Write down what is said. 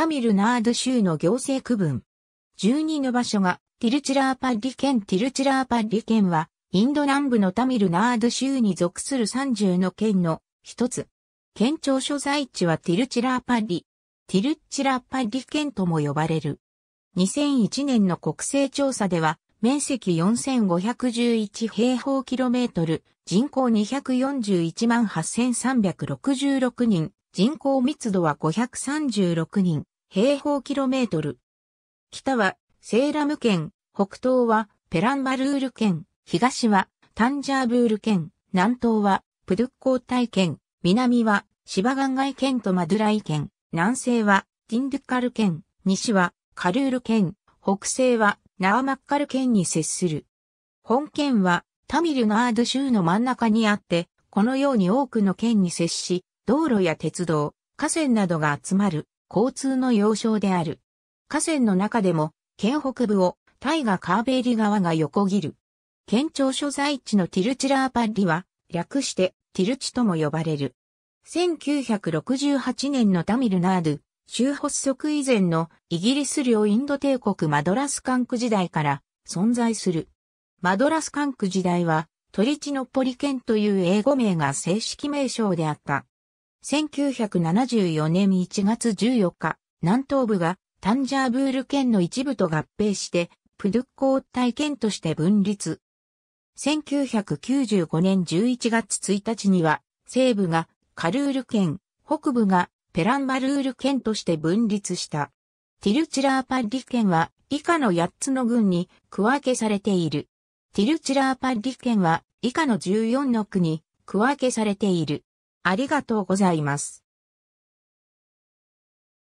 タミルナード州の行政区分。12の場所がティルチラーパッリ県ティルチラーパッリ県はインド南部のタミルナード州に属する30の県の一つ。県庁所在地はティルチラーパッリ。ティルチラーパッリ県とも呼ばれる。2001年の国勢調査では面積4511平方キロメートル、人口241万8366人、人口密度は536人。平方キロメートル。北はセーラム県、北東はペランバルール県、東はタンジャーブール県、南東はプドゥッコータイ県、南はシバガンガイ県とマドゥライ県、南西はティンドゥカル県、西はカルール県、北西はナーマッカル県に接する。本県はタミルナード州の真ん中にあって、このように多くの県に接し、道路や鉄道、河川などが集まる交通の要衝である。河川の中でも、県北部を、タイガ・カーベリ川が横切る。県庁所在地のティルチラーパッリは、略してティルチとも呼ばれる。1968年のタミルナード、州発足以前のイギリス領インド帝国マドラス管区時代から存在する。マドラス管区時代は、トリチノポリ県という英語名が正式名称であった。1974年1月14日、南東部がタンジャーブール県の一部と合併して、プドゥッコー体県として分立。1995年11月1日には、西部がカルール県、北部がペランバルール県として分立した。ティルチラーパッリ県は以下の8つの郡に区分けされている。ティルチラーパッリ県は以下の14の区に区分けされている。ありがとうございます。